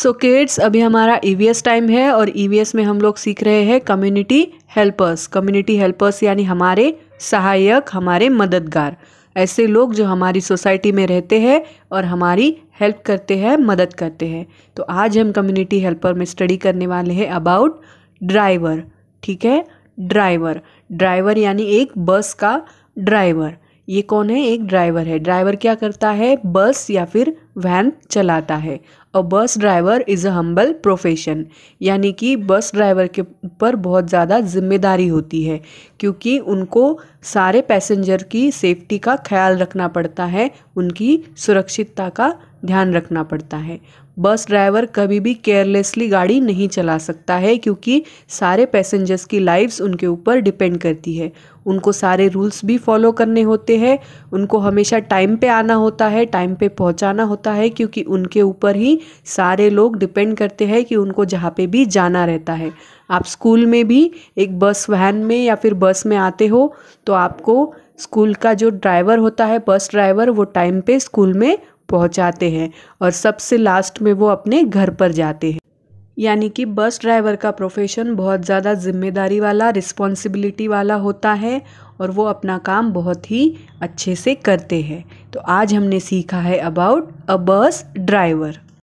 सो so kids अभी हमारा ई e time है और ई e में हम लोग सीख रहे हैं कम्युनिटी हेल्पर्स कम्युनिटी हेल्पर्स यानी हमारे सहायक हमारे मददगार ऐसे लोग जो हमारी सोसाइटी में रहते हैं और हमारी हेल्प करते हैं मदद करते हैं तो आज हम कम्युनिटी हेल्पर में स्टडी करने वाले हैं अबाउट ड्राइवर ठीक है ड्राइवर ड्राइवर यानी एक बस का ड्राइवर ये कौन है एक ड्राइवर है ड्राइवर क्या करता है बस या फिर वैन चलाता है a bus driver is a humble profession यानी कि बस ड्राइवर के ऊपर बहुत ज़्यादा जिम्मेदारी होती है क्योंकि उनको सारे पैसेंजर की सेफ्टी का ख्याल रखना पड़ता है उनकी सुरक्षितता का ध्यान रखना पड़ता है बस ड्राइवर कभी भी केयरलेसली गाड़ी नहीं चला सकता है क्योंकि सारे पैसेंजर्स की लाइफ्स उनके ऊपर डिपेंड करती है उनको सारे रूल्स भी फॉलो करने होते हैं उनको हमेशा टाइम पे आना होता है टाइम पे पहुंचाना होता है क्योंकि उनके ऊपर ही सारे लोग डिपेंड करते हैं कि उनको जहाँ पे भी जाना रहता है आप स्कूल में भी एक बस वैन में या फिर बस में आते हो तो आपको स्कूल का जो ड्राइवर होता है बस ड्राइवर वो टाइम पे स्कूल में पहुंचाते हैं और सबसे लास्ट में वो अपने घर पर जाते हैं यानी कि बस ड्राइवर का प्रोफेशन बहुत ज़्यादा जिम्मेदारी वाला रिस्पॉन्सिबिलिटी वाला होता है और वो अपना काम बहुत ही अच्छे से करते हैं तो आज हमने सीखा है अबाउट अ बस ड्राइवर